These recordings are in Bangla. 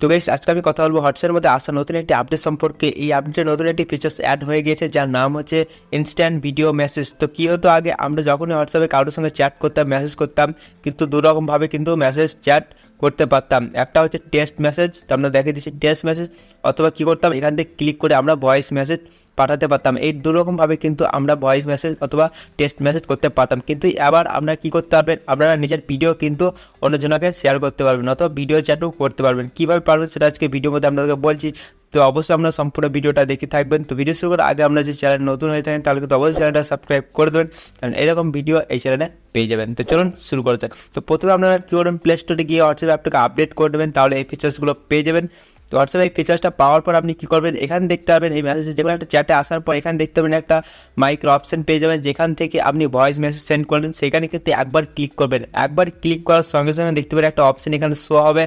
তো বেশ আজকে আমি কথা বলবো হোয়াটসঅ্যাপের মধ্যে আসা নতুন একটি আপডেট সম্পর্কে এই আপডেটে নতুন একটি ফিচার্স অ্যাড হয়ে গেছে যার নাম হচ্ছে ইনস্ট্যান্ট ভিডিও মেসেজ তো কী হতো আগে আমরা যখনই হোয়াটসঅ্যাপে কারোর সঙ্গে চ্যাট করতাম মেসেজ করতাম কিন্তু দুরকমভাবে কিন্তু মেসেজ চ্যাট করতে পারতাম একটা হচ্ছে টেক্সট মেসেজ আমরা দেখে দিচ্ছি টেক্সট মেসেজ অথবা কী করতাম এখান থেকে ক্লিক করে আমরা ভয়েস মেসেজ পাঠাতে পারতাম এই দুরকমভাবে কিন্তু আমরা ভয়েস মেসেজ অথবা টেক্সট মেসেজ করতে পারতাম কিন্তু এবার আপনারা কী করতে পারবেন আপনারা নিজের ভিডিও কিন্তু অন্যজনকে শেয়ার করতে পারবেন অথবা ভিডিও চ্যাটও করতে পারবেন কীভাবে পারবেন সেটা আজকে ভিডিওর মধ্যে আপনাদেরকে বলছি তো অবশ্যই আমরা সম্পূর্ণ ভিডিওটা দেখে থাকবেন তো ভিডিও শুরু আগে আমরা যে চ্যানেল নতুন হয়ে থাকেন তাহলে কিন্তু অবশ্যই চ্যানেলটা সাবস্ক্রাইব করে দেবেন কারণ এরকম ভিডিও এই চ্যানেলে পেয়ে যাবেন তো চলুন শুরু করা যাক তো প্রথমে আপনারা কী করবেন প্লে স্টোরে গিয়ে হোয়াটসঅ্যাপ অ্যাপটাকে আপডেট করে দেবেন তাহলে এই ফিচার্সগুলো পেয়ে যাবেন তো হোয়াটসঅ্যাপ এই ফিচার্সটা পাওয়ার পর আপনি কী করবেন এখানে দেখতে পাবেন এই মেসেজ যেগুলো একটা চ্যাটে আসার পর এখানে দেখতে পাবেন একটা মাইক্রো অপশন পেয়ে যাবেন যেখান থেকে আপনি ভয়েস মেসেজ সেন্ড করবেন সেখানে কিন্তু একবার ক্লিক করবেন একবার ক্লিক করার সঙ্গে সঙ্গে দেখতে পাবেন একটা অপশন এখানে শো হবে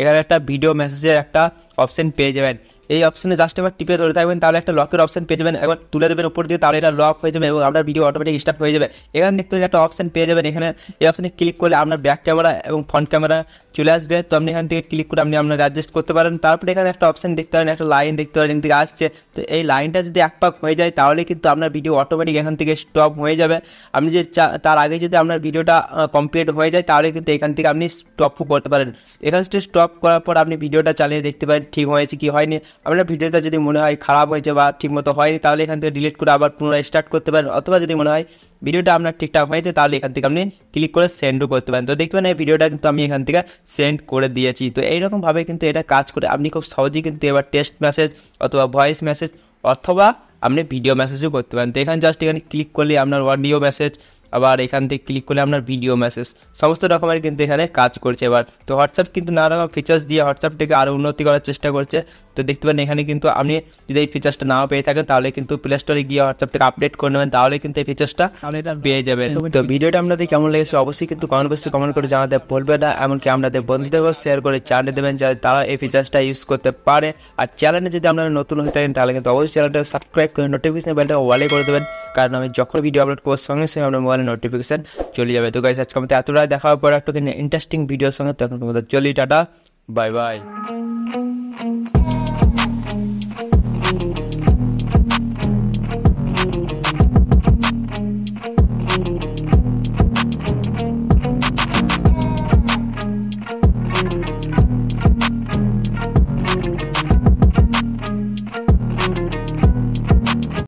এখানে একটা ভিডিও মেসেজের একটা অপশন পেয়ে যাবেন এই অপশনে জাস্ট এবার টিপে ধরে থাকবেন তাহলে একটা লকের অপশন পেয়ে যাবেন একবার তুলে দেবেন উপর দিয়ে তাহলে এটা লক হয়ে যাবে এবং আপনার ভিডিও অটোমেটিক স্টার্ট হয়ে যাবে এখানে দেখতে একটা অপশন পেয়ে যাবেন এখানে এই অপশনে ক্লিক করলে আপনার ব্যাক ক্যামেরা এবং ফ্রন্ট ক্যামেরা চলে আসবে তো আপনি এখান থেকে ক্লিক করে আপনি আপনার অ্যাডজাস্ট করতে পারেন তারপরে এখানে একটা অপশন দেখতে পারেন একটা লাইন দেখতে পারেন এখান থেকে আসছে তো এই লাইনটা যদি এক পাক হয়ে যায় তাহলে কিন্তু আপনার ভিডিও অটোমেটিক এখান থেকে স্টপ হয়ে যাবে আপনি যে তার আগে যদি আপনার ভিডিওটা কমপ্লিট হয়ে যায় তাহলে কিন্তু এখান থেকে আপনি স্টপও করতে পারেন এখান থেকে স্টপ করার পর আপনি ভিডিওটা চালিয়ে দেখতে পারেন ঠিক হয়েছে কি হয়নি আপনার ভিডিওটা যদি মনে হয় খারাপ হয়েছে বা ঠিকমতো হয়নি তাহলে এখান থেকে ডিলিট করে আবার পুনরায় স্টার্ট করতে পারেন অথবা যদি মনে হয় ভিডিওটা আপনার ঠিকঠাক হয়েছে তাহলে এখান থেকে আপনি ক্লিক করে সেন্ডও করতে পারেন তো দেখতে পারেন এই ভিডিওটা কিন্তু আমি এখান থেকে সেন্ড করে দিয়েছি তো এইরকমভাবে কিন্তু এটা কাজ করে আপনি খুব সহজেই কিন্তু এবার টেক্সট মেসেজ অথবা ভয়েস মেসেজ অথবা আপনি ভিডিও মেসেজও করতে পারেন তো এখানে জাস্ট এখানে ক্লিক করলে আপনার অডিও মেসেজ আবার এখান থেকে ক্লিক করলে আপনার ভিডিও মেসেজ সমস্ত রকমের কিন্তু এখানে কাজ করছে এবার তো হোয়াটসঅ্যাপ কিন্তু নানা রকম ফিচার্স দিয়ে হোয়াটসঅ্যাপটাকে আরও উন্নতি করার চেষ্টা করছে তো দেখতে পারেন এখানে কিন্তু আপনি যদি এই ফিচার্সটা নাও পেয়ে থাকেন তাহলে কিন্তু প্লে স্টোরে গিয়ে হোয়াটসঅ্যাপটাকে আপডেট করে নেবেন তাহলে কিন্তু এই ফিচার্সটা পেয়ে যাবেন তো ভিডিওটা আপনাদের কেমন লেগেছে অবশ্যই কিন্তু কমেন্ট বক্সে কমেন্ট করে জানাতে বলবে না এমনকি আপনাদের বন্ধুদেরও শেয়ার করে জানিয়ে দেবেন যাতে তারা এই ফিচার্সটা ইউজ করতে পারে আর চ্যানেলে যদি আপনারা নতুন হয়ে থাকেন তাহলে কিন্তু অবশ্যই চ্যানেলটা সাবস্ক্রাইব করে নোটিফিকেশন বেলটা ওয়ালে করে দেবেন কারণ আমি যখন ভিডিও আপলোড করবো সঙ্গে সঙ্গে আপনার মোবাইলে নোটিফিকেশান চলে যাবে তো গাইজ আজকে আমি এতটাই দেখার পর একটা ইন্টারেস্টিং ভিডিওর সঙ্গে তখন তোমাদের চলি টাটা বাই বাই